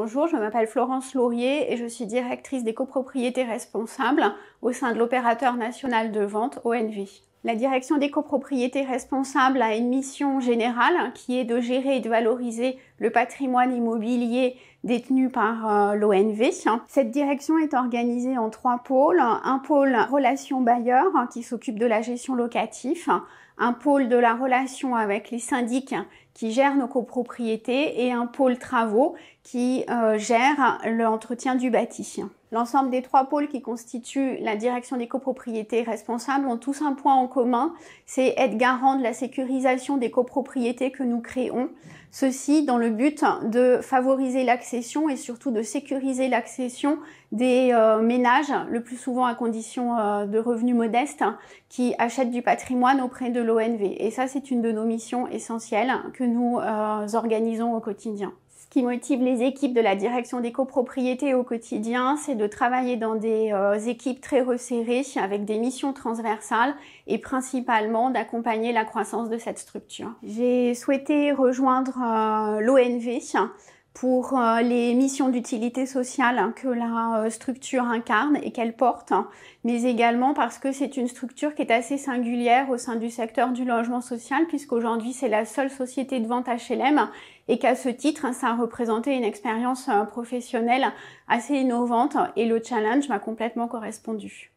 Bonjour, je m'appelle Florence Laurier et je suis directrice des copropriétés responsables au sein de l'opérateur national de vente ONV. La direction des copropriétés responsables a une mission générale qui est de gérer et de valoriser le patrimoine immobilier détenu par euh, l'ONV. Cette direction est organisée en trois pôles. Un pôle relation bailleurs qui s'occupe de la gestion locative, un pôle de la relation avec les syndics qui gère nos copropriétés et un pôle travaux qui euh, gère l'entretien du bâti. L'ensemble des trois pôles qui constituent la direction des copropriétés responsables ont tous un point en commun, c'est être garant de la sécurisation des copropriétés que nous créons. Ceci dans le but de favoriser l'accession et surtout de sécuriser l'accession des euh, ménages, le plus souvent à condition euh, de revenus modestes, qui achètent du patrimoine auprès de l'ONV. Et ça, c'est une de nos missions essentielles nous euh, organisons au quotidien. Ce qui motive les équipes de la direction des copropriétés au quotidien, c'est de travailler dans des euh, équipes très resserrées avec des missions transversales et principalement d'accompagner la croissance de cette structure. J'ai souhaité rejoindre euh, l'ONV pour euh, les missions d'utilité sociale hein, que la euh, structure incarne et qu'elle porte, hein, mais également parce que c'est une structure qui est assez singulière au sein du secteur du logement social, puisqu'aujourd'hui c'est la seule société de vente HLM et qu'à ce titre, hein, ça a représenté une expérience euh, professionnelle assez innovante et le challenge m'a complètement correspondu.